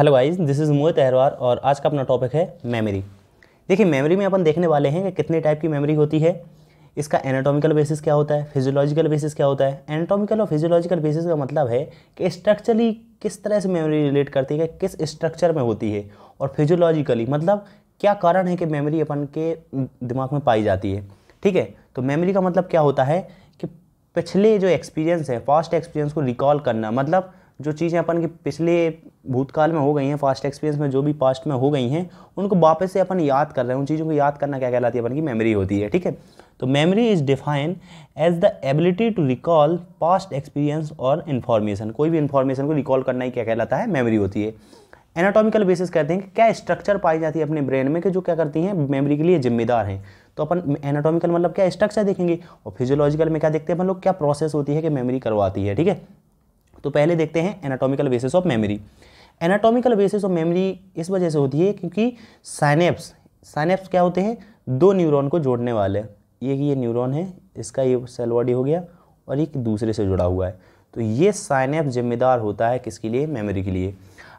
hello guys this is Mohit Ahirwar और आज का अपना टॉपिक है मेमोरी देखिए मेमोरी में अपन देखने वाले हैं कि कितने टाइप की मेमोरी होती है इसका एनाटॉमिकल बेसिस क्या होता है फिजियोलॉजिकल बेसिस क्या होता है एनाटॉमिकल और फिजियोलॉजिकल बेसिस का मतलब है कि स्ट्रक्चरली किस तरह से मेमोरी रिलेट करती है किस स्ट्रक्चर में होती है और फिजियोलॉजिकली मतलब क्या कारण है कि मेमोरी अपन के दिमाग में पाई जाती है ठीक है तो मेमोरी का मतलब क्या होता है कि पिछले जो एक्सपीरियंस है फास्ट एक्सपीरियंस को रिकॉल करना मतलब जो चीज़ें अपन के पिछले भूतकाल में हो गई हैं फास्ट एक्सपीरियंस में जो भी पास्ट में हो गई हैं उनको वापस से अपन याद कर रहे हैं उन चीज़ों को याद करना क्या कहलाती है अपन की मेमोरी होती है ठीक है तो memory is define as the ability to recall past experience और इन्फॉर्मेशन कोई भी इन्फॉर्मेशन को रिकॉल करना ही क्या कहलाता है मेमोरी होती है एनाटॉमिकल बेसिस कहते हैं कि क्या स्ट्रक्चर पाई जाती है अपने ब्रेन में कि जो क्या करती हैं मेमोरी के लिए जिम्मेदार हैं तो अपन एनाटॉमिकल मतलब क्या स्ट्रक्चर देखेंगे और फिजियोलॉजिकल में क्या देखते हैं लोग क्या प्रोसेस होती है कि मेमोरी करवाती है ठीक है तो पहले देखते हैं anatomical basis of memory anatomical basis of memory इस वजह से होती है क्योंकि साइनेप्स साइनेप्स क्या होते हैं दो न्यूरॉन को जोड़ने वाले ये ये न्यूरॉन है इसका ये सेल बॉडी हो गया और एक दूसरे से जुड़ा हुआ है तो ये साइनेप्स जिम्मेदार होता है किसके लिए मेमोरी के लिए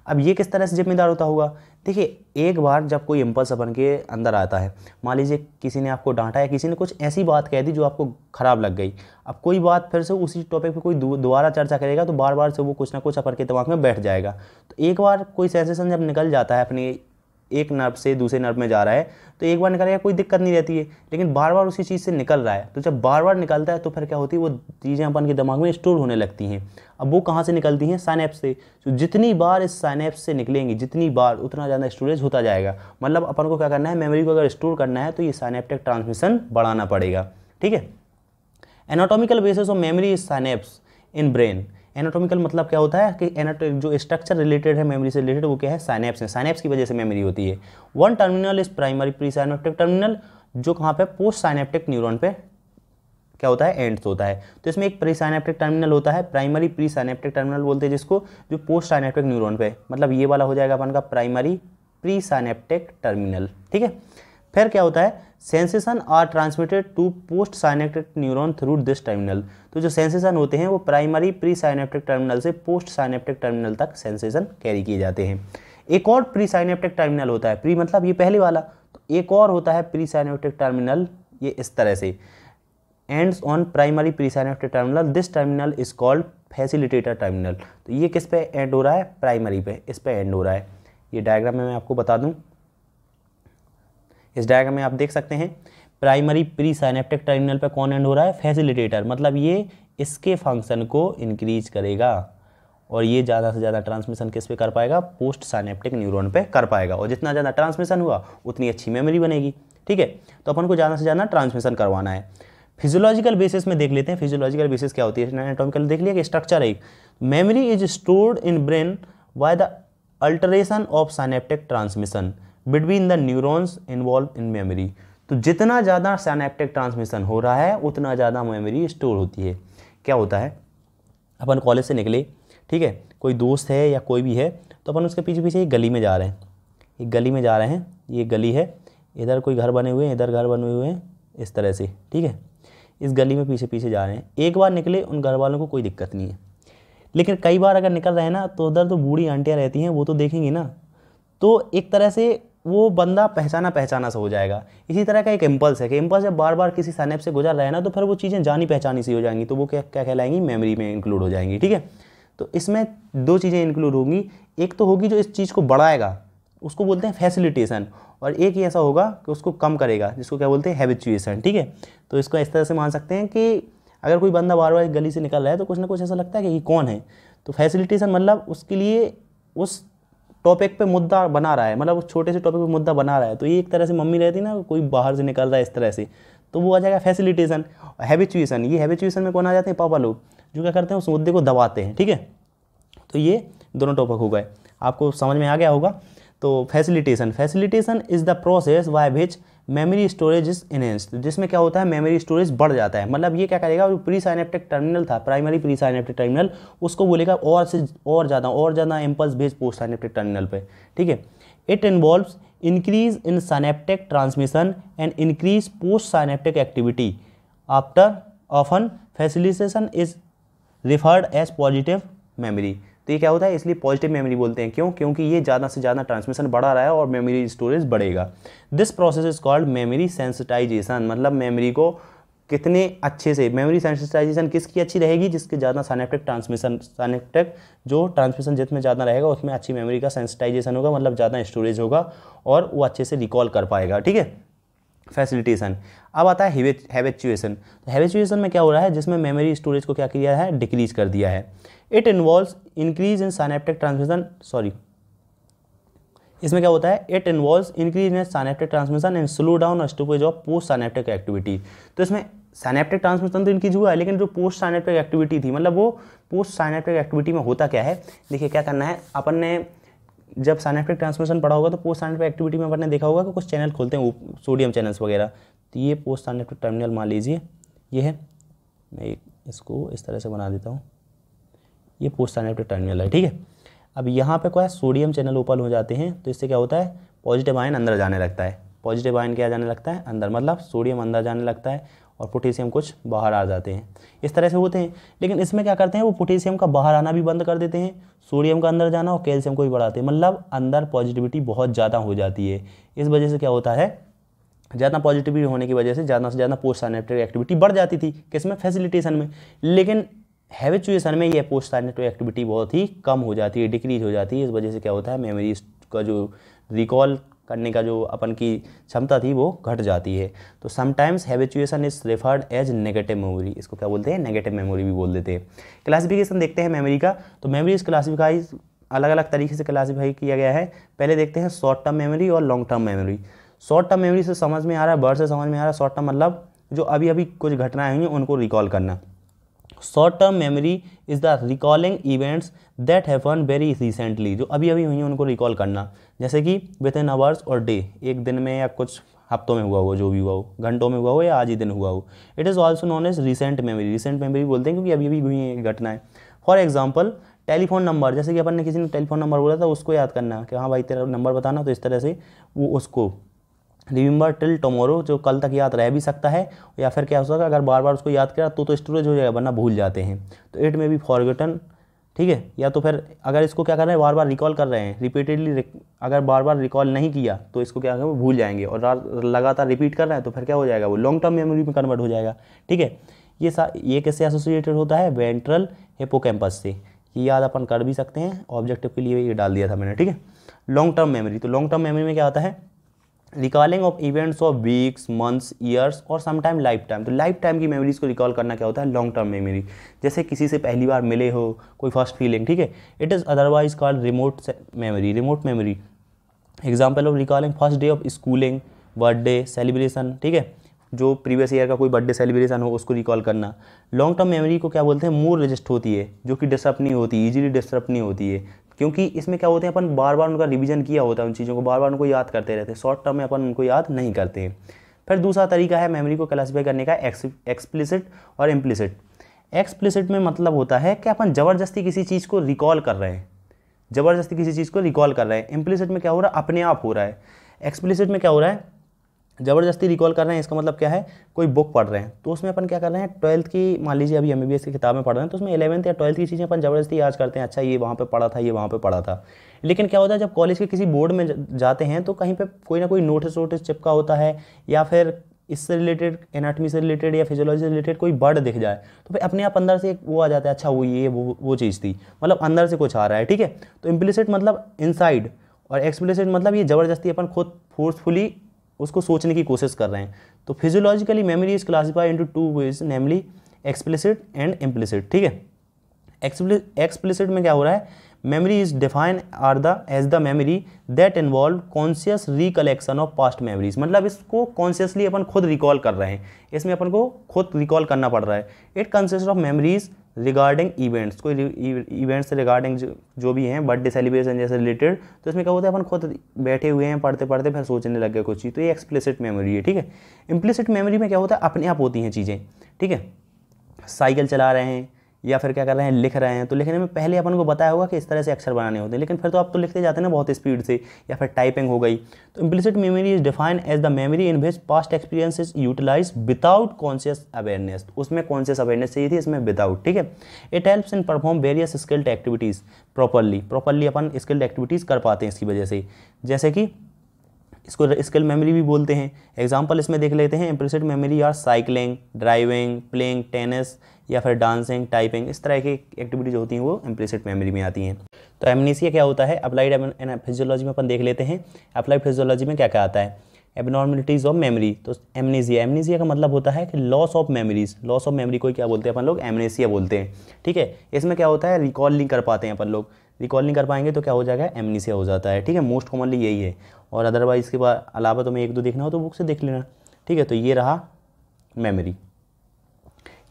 अब ये किस तरह से जिम्मेदार होता होगा देखिए एक बार जब कोई इम्पल्स अपन के अंदर आता है मान लीजिए किसी ने आपको डांटा या किसी ने कुछ ऐसी बात कह दी जो आपको ख़राब लग गई अब कोई बात फिर से उसी टॉपिक पे कोई दोबारा चर्चा करेगा तो बार बार से वो कुछ ना कुछ अपन के दिमाग में बैठ जाएगा तो एक बार कोई सेंसेशन जब निकल जाता है अपनी एक नर्व से दूसरे नर्व में जा रहा है तो एक बार निकलेगा कोई दिक्कत नहीं रहती है लेकिन बार बार उसी चीज़ से निकल रहा है तो जब बार बार निकलता है तो फिर क्या होती है वो चीज़ें अपन के दिमाग में स्टोर होने लगती हैं अब वो कहाँ से निकलती हैं साइनैप से तो जितनी बार इस साइनैप से निकलेंगी जितनी बार उतना ज़्यादा स्टोरेज होता जाएगा मतलब अपन को क्या करना है मेमोरी को अगर स्टोर करना है तो ये साइनेप्टिक ट्रांसमिशन बढ़ाना पड़ेगा ठीक है anatomical basis of memory is synapse in brain anatomical मतलब क्या होता है कि एनाटो जो स्ट्रक्चर रिलेटेड है मेमोरी से रिलेटेड वो क्या है साइनेप्स है साइनेप्स की वजह से मेमोरी होती है one terminal is primary pre synaptic terminal जो कहाँ पे पोस्ट साइनेप्टिक न्यूरॉन पे क्या होता है एंड्स होता है तो इसमें एक प्री साइनेप्टिक टर्मिनल होता है प्राइमरी प्री साइनेप्टिक टर्मिनल बोलते हैं जिसको जो पोस्ट साइनेप्टिक न्यूरोन पे मतलब ये वाला हो जाएगा अपन का प्राइमरी प्री साइनेप्टिक टर्मिनल ठीक है फिर क्या होता है sensation are transmitted to post synaptic neuron through this terminal तो जो सेंसेशन होते हैं वो प्राइमरी प्री साइनेप्टिक टर्मिनल से पोस्ट साइनेप्टिक टर्मिनल तक सेंसेशन कैरी किए जाते हैं एक और प्री साइनेप्टिक टर्मिनल होता है प्री मतलब ये पहले वाला तो एक और होता है प्री साइनेप्टिक टर्मिनल ये इस तरह से ends on primary pre synaptic terminal this terminal is called facilitator terminal तो ये किस पे एंड हो रहा है प्राइमरी पे इस पे एंड हो रहा है ये डायग्राम में मैं आपको बता दूँ इस डायग्राम में आप देख सकते हैं प्राइमरी प्री साइनेप्टिक टर्मिनल पर कौन एंड हो रहा है फैसिलिटेटर मतलब ये इसके फंक्शन को इंक्रीज करेगा और ये ज़्यादा से ज़्यादा ट्रांसमिशन किस पे कर पाएगा पोस्ट साइनेप्टिक न्यूरॉन पे कर पाएगा और जितना ज़्यादा ट्रांसमिशन हुआ उतनी अच्छी मेमोरी बनेगी ठीक है तो अपन को ज़्यादा से ज़्यादा ट्रांसमिशन करवाना है फिजियोलॉजिकल बेसिस में देख लेते हैं फिजियोलॉजिकल बेसिस क्या होती है एनाटॉमिकल देख लिया कि स्ट्रक्चर एक memory is stored in brain by the alteration of synaptic transmission between the neurons involve in memory तो जितना ज़्यादा सैनेप्टिक ट्रांसमिशन हो रहा है उतना ज़्यादा मेमोरी स्टोर होती है क्या होता है अपन कॉलेज से निकले ठीक है कोई दोस्त है या कोई भी है तो अपन उसके पीछे पीछे एक गली में जा रहे हैं एक गली में जा रहे हैं ये गली है इधर कोई घर बने हुए हैं इधर घर बने हुए हैं इस तरह से ठीक है इस गली में पीछे पीछे जा रहे हैं एक बार निकले उन घर वालों को कोई दिक्कत नहीं है लेकिन कई बार अगर निकल रहे हैं ना तो उधर तो बूढ़ी आंटियाँ रहती हैं वो तो देखेंगी ना तो एक तरह से वो बंदा पहचाना पहचाना सा हो जाएगा इसी तरह का एक इम्पल्स है कि इम्पल्स जब बार बार किसी सैनप से गुजर रहा है ना तो फिर वो चीज़ें जानी पहचानी सी हो जाएंगी तो वो क्या क्या कहलाएंगी मेमोरी में इंक्लूड हो जाएंगी ठीक है तो इसमें दो चीज़ें इंक्लूड होंगी एक तो होगी जो इस चीज़ को बढ़ाएगा उसको बोलते हैं फैसिलिटेशन और एक ही ऐसा होगा कि उसको कम करेगा जिसको क्या बोलते हैं हैबिचुएसन ठीक है तो इसको इस तरह से मान सकते हैं कि अगर कोई बंदा बार बार गली से निकल रहा है तो कुछ ना कुछ ऐसा लगता है कि ये कौन है तो फैसिलिटेशन मतलब उसके लिए उस टॉपिक पे मुद्दा बना रहा है मतलब उस छोटे से टॉपिक पे मुद्दा बना रहा है तो ये एक तरह से मम्मी रहती ना कोई बाहर से निकल रहा है इस तरह से तो वो आ जाएगा फैसिलिटेशन हैबिचुएसन ये हैबिचुएसन में कौन आ जाते हैं पापा लोग जो क्या करते हैं उस मुद्दे को दबाते हैं ठीक है तो ये दोनों टॉपिक हो गए आपको समझ में आ गया होगा तो facilitation facilitation is the process by which memory storage is enhanced जिसमें क्या होता है मेमोरी स्टोरेज बढ़ जाता है मतलब ये क्या करेगा जो प्री साइनेप्टिक टर्मिनल था प्राइमरी प्री साइनेप्टिक टर्मिनल उसको बोलेगा और से और ज़्यादा और ज़्यादा एम्पल्स भेज पोस्ट साइनेप्टिक टर्मिनल पर ठीक है it involve increase in synaptic transmission and increase post synaptic activity after often facilitation is referred as positive memory तो ये क्या होता है इसलिए पॉजिटिव मेमोरी बोलते हैं क्यों क्योंकि ये ज़्यादा से ज़्यादा ट्रांसमिशन बढ़ा रहा है और मेमोरी स्टोरेज बढ़ेगा this process is called memory sensitization मतलब मेमोरी को कितने अच्छे से मेमोरी सेंसिटाइजेशन किसकी अच्छी रहेगी जिसके ज़्यादा साइनेप्टिक ट्रांसमिशन साइनेप्टिक जो ट्रांसमिशन जितने ज़्यादा रहेगा उसमें अच्छी मेमोरी का सेंसिटाइजेशन होगा मतलब ज़्यादा स्टोरेज होगा और वो अच्छे से रिकॉल कर पाएगा ठीक है फैसिलिटेशन अब आता है हैवेचुएसन तो हैवेचुएसन में क्या हो रहा है जिसमें मेमोरी स्टोरेज को क्या किया है डिक्रीज कर दिया है it involve increase in synaptic transmission sorry इसमें क्या होता है it involve increase in synaptic transmission and slow down stoppage of post synaptic activity तो इसमें सानेप्टिक ट्रांसमिशन तो इंक्रीज हुआ है लेकिन जो पोस्ट सानेप्टिक एक्टिविटी थी मतलब वो पोस्ट सानेप्टिक एक्टिविटी में होता क्या है देखिए क्या करना है अपन ने जब साइनेप्टिक ट्रांसमिशन पड़ा होगा तो पोस्ट साइनेप्टिक एक्टिविटी में अपने देखा होगा कि कुछ चैनल खोलते हैं सोडियम चैनल्स वगैरह तो ये पोस्ट साइनेप्टिक टर्मिनल मान लीजिए ये है मैं इसको इस तरह से बना देता हूँ ये पोस्ट साइनेप्टिक टर्मिनल है ठीक है अब यहाँ पे क्या है सोडियम चैनल ओपन हो जाते हैं तो इससे क्या होता है पॉजिटिव आयन अंदर जाने लगता है पॉजिटिव आयन क्या जाने लगता है अंदर मतलब सोडियम अंदर जाने लगता है और पोटेशियम कुछ बाहर आ जाते हैं इस तरह से होते हैं लेकिन इसमें क्या करते हैं वो पोटेशियम का बाहर आना भी बंद कर देते हैं सोडियम का अंदर जाना और कैल्शियम को भी बढ़ाते हैं मतलब अंदर पॉजिटिविटी बहुत ज़्यादा हो जाती है इस वजह से क्या होता है ज़्यादा पॉजिटिविटी होने की वजह से ज़्यादा से ज़्यादा पोस्ट साइनेटरी एक्टिविटी बढ़ जाती थी किसमें फैसिलिटेशन में लेकिन हैविचुएसन में यह पोस्ट साइनेटरी एक्टिविटी बहुत ही कम हो जाती है डिक्रीज हो जाती है इस वजह से क्या होता है मेमोरीज का जो रिकॉल करने का जो अपन की क्षमता थी वो घट जाती है तो sometimes habituation is referred as negative memory इसको क्या बोलते हैं नेगेटिव मेमोरी भी बोल देते हैं क्लासिफिकेशन देखते हैं मेमोरी का तो मेमोरी इज क्लासिफाइज अलग अलग तरीके से क्लासीफाई किया गया है पहले देखते हैं शॉर्ट टर्म मेमोरी और long term memory short term memory से समझ में आ रहा है बर्ड से समझ में आ रहा है शॉर्ट टर्म मतलब जो अभी अभी कुछ घटनाएं हुई हैं उनको रिकॉल करना short term memory is the recalling events that happen very recently जो अभी अभी हुई हैं उनको रिकॉल करना जैसे कि विद इन आवर्स और डे एक दिन में या कुछ हफ्तों में हुआ हो जो भी हुआ हो घंटों में हुआ हो या आज ही दिन हुआ हो it is also known as recent memory recent memory बोलते हैं क्योंकि अभी अभी हुई है घटनाएं फॉर एग्जाम्पल टेलीफोन नंबर जैसे कि अपन ने किसी ने टेलीफोन नंबर बोला था उसको याद करना कि हाँ भाई तेरा नंबर बताना तो इस तरह से वो उसको रिमेंबर टिल टमोरो जो कल तक याद रह भी सकता है या फिर क्या हो सकता है अगर बार बार उसको याद करा तो तो स्टोरेज हो जाएगा वरना भूल जाते हैं तो इट में भी फॉरगेटन ठीक है या तो फिर अगर इसको क्या कर रहे हैं बार बार रिकॉल कर रहे हैं रिपीटेडली अगर बार बार रिकॉल नहीं किया तो इसको क्या करें भूल जाएंगे और लगातार रिपीट कर रहे हैं तो फिर क्या हो जाएगा वो लॉन्ग टर्म मेमोरी में कन्वर्ट हो जाएगा ठीक है ये सा ये कैसे एसोसिएटेड होता है वेंट्रल हिपोकैम्पस से ये याद अपन कर भी सकते हैं ऑब्जेक्टिव के लिए ये डाल दिया था मैंने ठीक है लॉन्ग टर्म मेमोरी तो लॉन्ग टर्म मेमोरी में क्या आता है recalling of events of weeks months years और समटाइम लाइफ टाइम तो लाइफ टाइम की मेमोरीज को रिकॉल करना क्या होता है लॉन्ग टर्म मेमोरी जैसे किसी से पहली बार मिले हो कोई फर्स्ट फीलिंग ठीक है it is otherwise called remote memory remote memory example of recalling first day of schooling birthday celebration ठीक है जो प्रीवियस ईयर का कोई बर्थडे सेलिब्रेशन हो उसको रिकॉल करना लॉन्ग टर्म मेमोरी को क्या बोलते हैं मोर रजिस्ट होती है जो कि डिस्टर्ब नहीं होती इजीली डिस्टर्ब नहीं होती है क्योंकि इसमें क्या होते हैं अपन बार बार उनका रिविजन किया होता है उन चीज़ों को बार बार उनको याद करते रहते हैं शॉर्ट टर्म में अपन उनको याद नहीं करते हैं फिर दूसरा तरीका है मेमोरी को क्लासीफाई करने का एक्सप्लिसिट और इम्प्लिसिट एक्सप्लिसिट में मतलब होता है कि अपन ज़बरदस्ती किसी चीज़ को रिकॉल कर रहे हैं ज़बरदस्ती किसी चीज़ को रिकॉल कर रहे हैं इम्प्लिसिट में क्या हो रहा है अपने आप हो रहा है एक्सप्लिसिट में क्या हो रहा है ज़बरदस्ती रिकॉल कर रहे हैं इसका मतलब क्या है कोई बुक पढ़ रहे हैं तो उसमें अपन क्या कर रहे हैं ट्वेल्थ की मान लीजिए अभी एम की किताब में पढ़ रहे हैं तो उसमें इलेवंथ या ट्वेल्थ की चीज़ें अपन ज़बरदस्ती याद करते हैं अच्छा ये वहाँ पर पढ़ा था ये वहाँ पर पढ़ा था लेकिन क्या होता है जब कॉलेज के किसी बोर्ड में जाते हैं तो कहीं पर कोई ना कोई नोटिस वोटिस चिपका होता है या फिर इससे रिलेटेड एनाटमी से रिलेटेड या फिजियोलॉजी से रिलेटेड कोई बर्ड दिख जाए तो फिर अपने आप अंदर से एक वो आ जाता है अच्छा वो ये वो वो चीज़ थी मतलब अंदर से कुछ आ रहा है ठीक है तो इम्प्लिसिट मतलब इनसाइड और एक्सप्लिसिट मतलब ये ज़बरदस्ती अपन खुद फोर्सफुली उसको सोचने की कोशिश कर रहे हैं तो physiologically memory is classified into two ways namely explicit and implicit ठीक है एक्सप्लिसिट में क्या हो रहा है memory is define are the as the memory that involve conscious recollection of past memories मतलब इसको कॉन्शियसली अपन खुद रिकॉल कर रहे हैं इसमें अपन को खुद रिकॉल करना पड़ रहा है it consist of memories regarding events कोई इवेंट्स से रिगार्डिंग जो, भी हैं बर्थडे सेलिब्रेशन जैसे रिलेटेड तो इसमें क्या होता है अपन खुद बैठे हुए हैं पढ़ते पढ़ते फिर सोचने लग गए कुछ चीज़ तो ये एक्सप्लिसिट मेमोरी है ठीक है इम्प्लिसिट मेमोरी में क्या होता है अपने आप होती हैं चीज़ें ठीक है साइकिल चला रहे हैं या फिर क्या कर रहे हैं लिख रहे हैं तो लिखने में पहले अपन को बताया होगा कि इस तरह से अक्षर बनाने होते हैं लेकिन फिर तो आप तो लिखते जाते हैं ना बहुत स्पीड से या फिर टाइपिंग हो गई तो implicit memory is define as the memory in which past experience is utilize without conscious awareness उसमें कॉन्शियस अवेयरनेस चाहिए थी इसमें विदाउट ठीक है it helps in perform various skilled activities properly properly अपन स्किल्ड एक्टिविटीज़ कर पाते हैं इसकी वजह से जैसे कि इसको स्किल मेमोरी भी बोलते हैं एग्जाम्पल इसमें देख लेते हैं implicit memory are cycling driving playing tennis या फिर डांसिंग टाइपिंग इस तरह की एक्टिविटीज़ होती हैं वो इम्प्रेसिड मेमोरी में आती हैं तो एमनीसिया क्या होता है अप्लाइड फिजियोलॉजी में अपन देख लेते हैं अप्लाइड फिजियोलॉजी में क्या क्या आता है एबनॉर्मलिटीज़ ऑफ मेमरी तो एमनीजिया एमनीजिया का मतलब होता है कि loss of memories loss of memory को क्या बोलते हैं अपन लोग एमनेसिया बोलते हैं ठीक है इसमें क्या होता है रिकॉल नहीं कर पाते हैं अपन लोग रिकॉल नहीं कर पाएंगे तो क्या हो जाएगा एमनीसिया हो जाता है ठीक है मोस्ट कॉमनली यही है और अदरवाइज़ इसके अलावा तुम्हें एक दो देखना हो तो बुक से देख लेना ठीक है तो ये रहा मेमोरी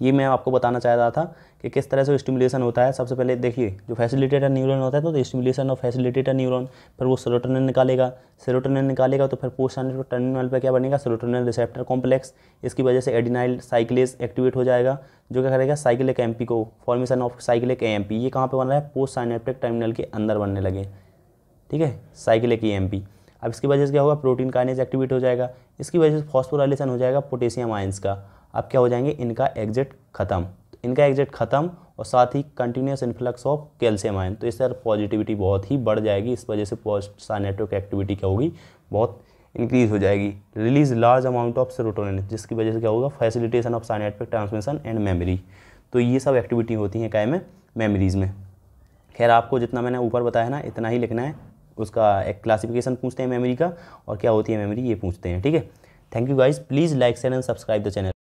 ये मैं आपको बताना चाह रहा था कि किस तरह से स्टिमुलेशन होता है सबसे पहले देखिए जो फैसिलिटेटर न्यूरॉन होता है तो, स्टिमुलेशन ऑफ फैसिलिटेटर न्यूरॉन फिर वो सेरोटोनिन निकालेगा सेरोटोनिन निकालेगा तो फिर पोस्ट टर्मिनल पर क्या बनेगा सेरोटोनिन रिसेप्टर कॉम्प्लेक्स इसकी वजह से एडिनाइल साइक्लेस एक्टिवेट हो जाएगा जो क्या करेगा साइकिल एक एम को formation of cyclic P ये कहाँ पर बन रहा है पोस्ट साइनेप्टिक टर्मिनल के अंदर बनने लगे ठीक है साइकिल एक एम अब इसकी वजह से क्या होगा प्रोटीन काइनेज एक्टिवेट हो जाएगा इसकी वजह से फॉस्फोराइलेशन हो जाएगा पोटेशियम आयंस का अब क्या हो जाएंगे इनका एग्जिट खत्म तो इनका एग्जिट खत्म और साथ ही continuous influx of calcium ion तो इस तरह पॉजिटिविटी बहुत ही बढ़ जाएगी इस वजह से साइनेट्रिक एक्टिविटी क्या होगी बहुत इंक्रीज हो जाएगी release large amount of serotonin जिसकी वजह से क्या होगा facilitation of synaptic transmission and memory तो ये सब एक्टिविटी होती हैं कैमे मेमोरीज़ में खैर आपको जितना मैंने ऊपर बताया ना इतना ही लिखना है उसका एक क्लासिफिकेशन पूछते हैं मेमोरी का और क्या होती है मेमोरी ये पूछते हैं ठीक है thank you guys please like share and subscribe the channel